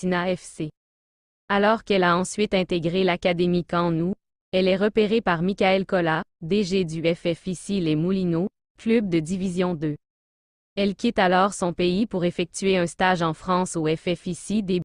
FC. Alors qu'elle a ensuite intégré l'Académie Canou, elle est repérée par Michael Collat, DG du FFIC Les Moulineaux, club de Division 2. Elle quitte alors son pays pour effectuer un stage en France au FFIC début